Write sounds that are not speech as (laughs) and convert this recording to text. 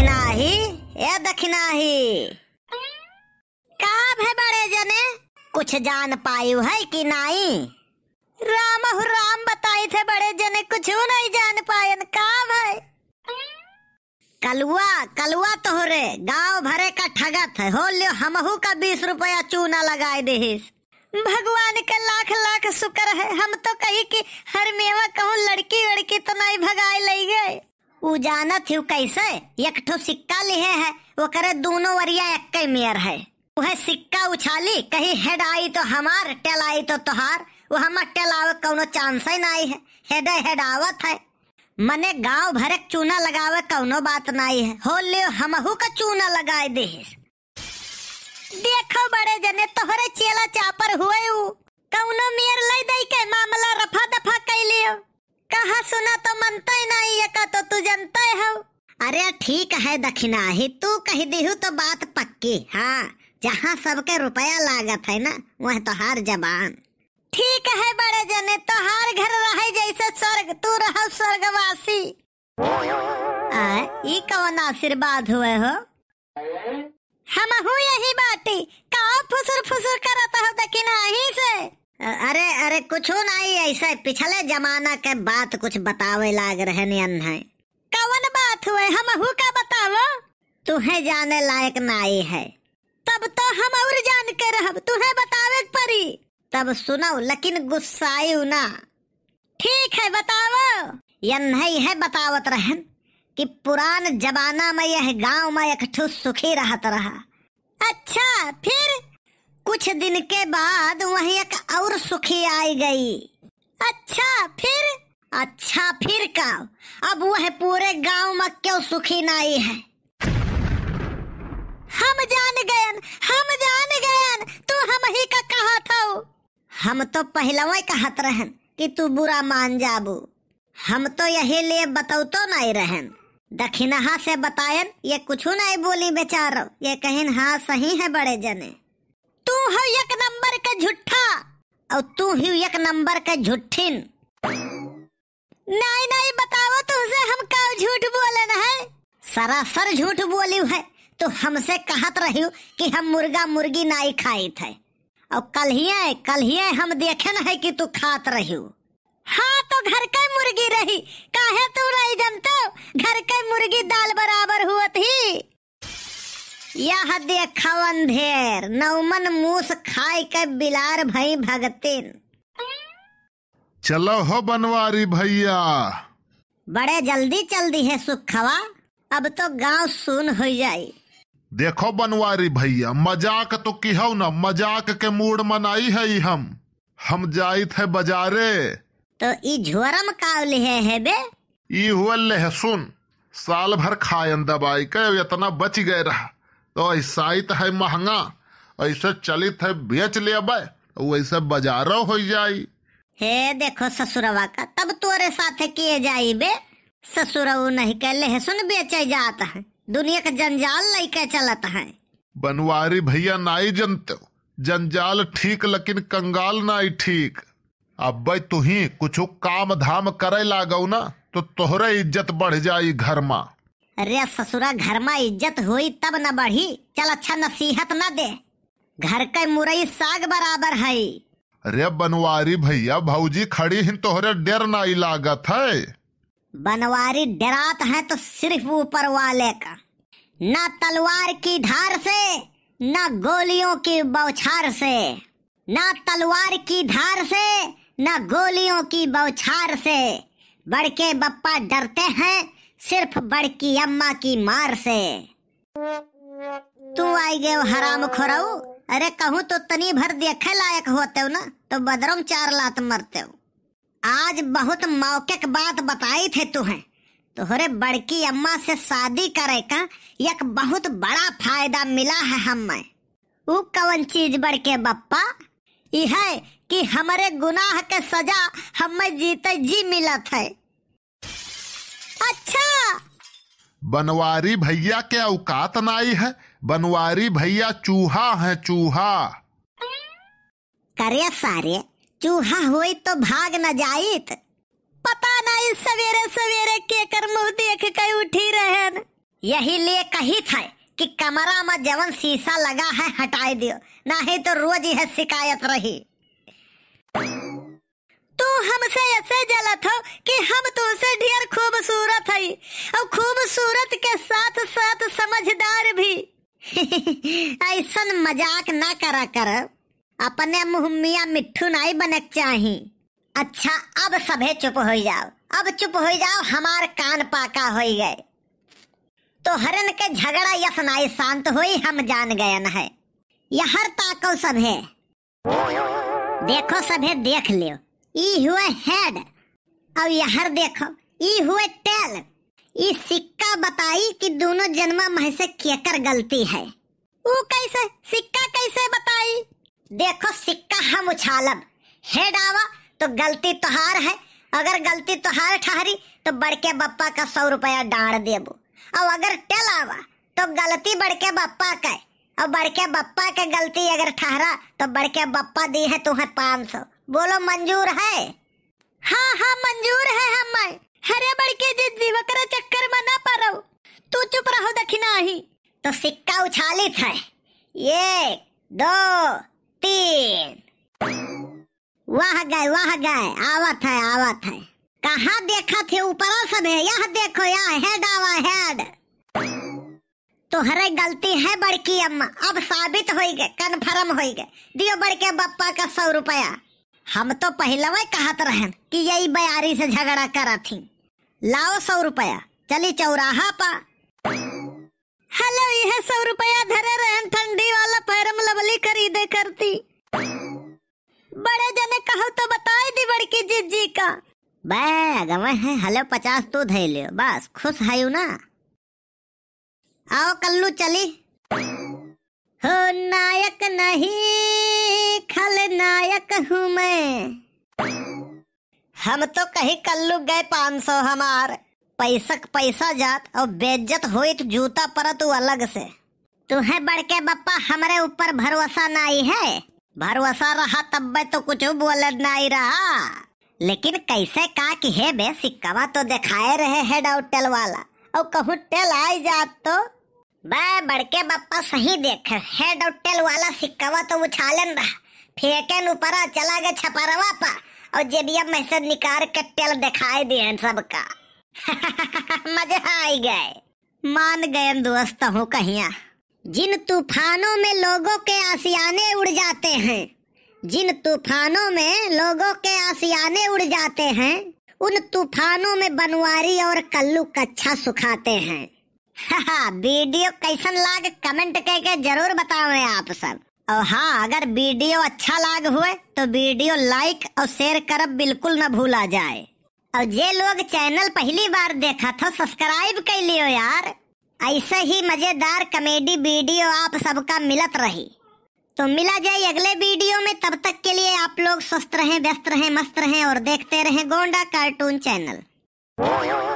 दखिनाही ए दखिनाही का है बड़े जने कुछ जान पायु है कि नहीं राम राम बताए थे बड़े जने कुछ नहीं जान पाए काम है कलुआ कलुआ तोहरे गांव भरे का ठगत है हो लियो हमहू का बीस रुपया चूना लगाए देहिस भगवान के लाख लाख शुक्र है हम तो कही कि हर मेवा कहूँ लड़की वड़की तो नहीं भगाए ले गए उ जानत हु कैसे एक ठो सिक्का लिहे है वो करे दोनों वरिया एक मेयर है वह सिक्का उछाली कहीं हेड आई तो हमार टेल आई तो तोहार वो हम टेल आवे कौनो चांस ही नहीं है हेड हेड आवत है मने गांव भरक चूना लगावे कौनो बात नहीं है हो ले हमहू का चूना लगाए दे देखो बड़े जने तोहरे चेला चापर हुए कौनो मेयर लई दई के मामला रफा दफा कर लियो कहा सुना तो मनते नहीं का तो तू है हाँ। अरे ठीक है दखिना ही तू कह दी तो बात पक्की हाँ जहाँ सबके रुपया लागत है ना वह तो हर जबान ठीक है बड़े जने तो हर घर रहे जैसे स्वर्ग तू रहो स्वर्गवासी ये कौन आशीर्वाद हुए हो हम यही बाटी का फुसुर फुसुर करता हो दखिना ही से अरे अरे कुछ नहीं ऐसे पिछले जमाना के बात कुछ बतावे लाग रहे है कौन बात हुए हम का बतावो तुहे जाने लायक नहीं है तब तो हम और जान के रह तुम्हें बतावे परी तब सुनो लेकिन गुस्साई ना ठीक है बतावो यन है बतावत रहन कि पुरान जमाना में यह गांव में एक ठू सुखी रहता रहा अच्छा फिर कुछ दिन के बाद वही एक और सुखी आई गई अच्छा फिर अच्छा फिर का अब वह पूरे गांव में क्यों सुखी नहीं है हम जान गए हम जान गए तू तो हम ही का कहा था हम तो पहलवा कहत रहन कि तू बुरा मान जाबू हम तो यही लिए बतौतो नहीं रहन दखिनहा से बतायन ये कुछ नहीं बोली बेचारो ये कहन हाँ सही है बड़े जने तू हो एक नंबर का झूठा और तू ही एक नंबर का झूठिन नहीं नहीं बताओ तुझसे हम का झूठ बोलन है सरासर झूठ बोली है तो हमसे कहत रही कि हम मुर्गा मुर्गी नहीं खाई थे और कल ही है कल ही है हम देखे है कि तू खात रही हाँ तो घर का मुर्गी रही काहे तू नहीं जनता घर का मुर्गी दाल बराबर हुआ थी यह देखा अंधेर नौमन मूस खाए के बिलार भाई भगतिन चलो हो बनवारी भैया बड़े जल्दी चल दी है सुखवा अब तो गांव सुन हो जाए देखो बनवारी भैया मजाक तो किहो ना मजाक के मूड मनाई है हम हम जाई थे बाजारे तो ई झोरम का लिहे है बे ई हुआ सुन साल भर खाए दबाई के इतना बच गए रहा तो ऐसा ही तो है महंगा ऐसे चलित है बेच ले तो वैसे बाजारो हो जाई हे देखो ससुरवा का तब तोरे साथ किए जाई बे ससुरऊ नहीं कहले है सुन बेचे जात है दुनिया का जंजाल लेके चलत है बनवारी भैया नाई जनते जंजाल ठीक लेकिन कंगाल नाई ठीक अब भाई तुही कुछ काम धाम करे लागो ना तो तोहरे इज्जत बढ़ जाई घर माँ रे ससुरा घर में इज्जत हुई तब न बढ़ी चल अच्छा नसीहत न दे घर के मुरई साग बराबर है अरे बनवारी भैया भाजी खड़ी ही तोहरे डर नहीं लागत है बनवारी डरात है तो सिर्फ ऊपर वाले का न तलवार की धार से न गोलियों की बौछार से न तलवार की धार से न गोलियों की बौछार से बड़के बप्पा डरते हैं सिर्फ बड़की अम्मा की मार से तू आई गये हराम खोरऊ अरे कहूँ तो तनी भर देखे लायक होते हो ना तो बदरम चार लात मरते हो आज बहुत मौके बात बताई थे तुहे तुहरे तो बड़की अम्मा से शादी करे का एक बहुत बड़ा फायदा मिला है हमें उ कवन चीज बड़के बप्पा यह है कि हमारे गुनाह के सजा हमें जीते जी मिलत है अच्छा बनवारी भैया के औकात नाई है बनवारी भैया चूहा है चूहा करे सारे चूहा हो तो भाग न जाये पता नहीं सवेरे सवेरे के कर मुंह देख के उठी रहे यही लिए कही था कि कमरा में जवन शीशा लगा है हटाई दियो नहीं तो रोज यह शिकायत रही तू हमसे ऐसे जलत हो कि हम तुमसे ढेर खूबसूरत है और खूबसूरत के साथ साथ समझदार भी (laughs) ऐसा मजाक ना करा कर अपने मुँह मिया मिट्ठू नहीं बने चाहिए अच्छा अब सभी चुप हो जाओ अब चुप हो जाओ हमार कान पाका हो गए तो हरन के झगड़ा यस नाई शांत हो हम जान गए न है यह हर ताको सभी देखो सभी देख लियो ई हुए हेड और यहर देखो ई हुए टेल ई सिक्का बताई कि दोनों जन्मा मह से केकर गलती है वो कैसे सिक्का कैसे बताई देखो सिक्का हम उछालब हेड आवा तो गलती तोहार है अगर गलती तोहार ठहरी तो बड़के बप्पा का सौ रुपया डाड़ देबो अब अगर टेल आवा तो गलती बड़के बप्पा का और बड़के बप्पा के गलती अगर ठहरा तो बड़के बप्पा दी है तुम्हें पाँच सौ बोलो मंजूर है हाँ हाँ मंजूर है हमें हरे बड़के जी जिस जीवकर चक्कर में ना पारो तू चुप रहो दखिना ही तो सिक्का उछालित है एक दो तीन वाह गए वाह गए आवत है आवत है कहा देखा थे ऊपर सब है यह देखो यह हेड आवा हेड तो हरे गलती है बड़की अम्मा अब साबित हो गए कन्फर्म हो गए दियो बड़के बप्पा का सौ रुपया हम तो पहलवा कहत रहे कि यही बयारी से झगड़ा कर थी लाओ सौ रुपया चली चौराहा पा हेलो यह सौ रुपया धरे रहे ठंडी वाला पैरम लवली खरीदे करती बड़े जने कहो तो बताए दी बड़की जी का बैग है हेलो पचास तू तो धे लियो बस खुश है ना आओ कल्लू चली हो नायक नहीं नायक हूँ मैं हम तो कहीं कल्लू गए पाँच सौ हमार पैसक पैसा जात और बेज्जत हो तो जूता परत अलग से तुम्हें बड़के बप्पा हमारे ऊपर भरोसा नहीं है भरोसा रहा तब तो कुछ बोल नहीं रहा लेकिन कैसे का कि है बे सिक्कावा तो दिखाए रहे है डाउटेल वाला और कहू टेल आई जात तो बड़के बप्पा सही देख हेड और वाला सिक्कावा तो उछालन रहा फेकन ऊपर चला गया छपरवा पा और जेबिया में मैसेज निकाल कट्टेल दिखाई दिए सबका (laughs) मजा आई गए मान गए दोस्त हूँ कहिया जिन तूफानों में लोगों के आसियाने उड़ जाते हैं जिन तूफानों में लोगों के आसियाने उड़ जाते हैं उन तूफानों में बनवारी और कल्लू कच्छा सुखाते हैं (laughs) हाँ, हाँ, वीडियो कैसन लाग कमेंट करके जरूर बताओ आप सब और हाँ अगर वीडियो अच्छा लाग हुए तो वीडियो लाइक और शेयर करब बिल्कुल न भूला जाए और जे लोग चैनल पहली बार देखा था सब्सक्राइब कर लियो यार ऐसे ही मजेदार कॉमेडी वीडियो आप सबका मिलत रही तो मिला जाए अगले वीडियो में तब तक के लिए आप लोग स्वस्थ रहें व्यस्त रहें मस्त रहें और देखते रहें गोंडा कार्टून चैनल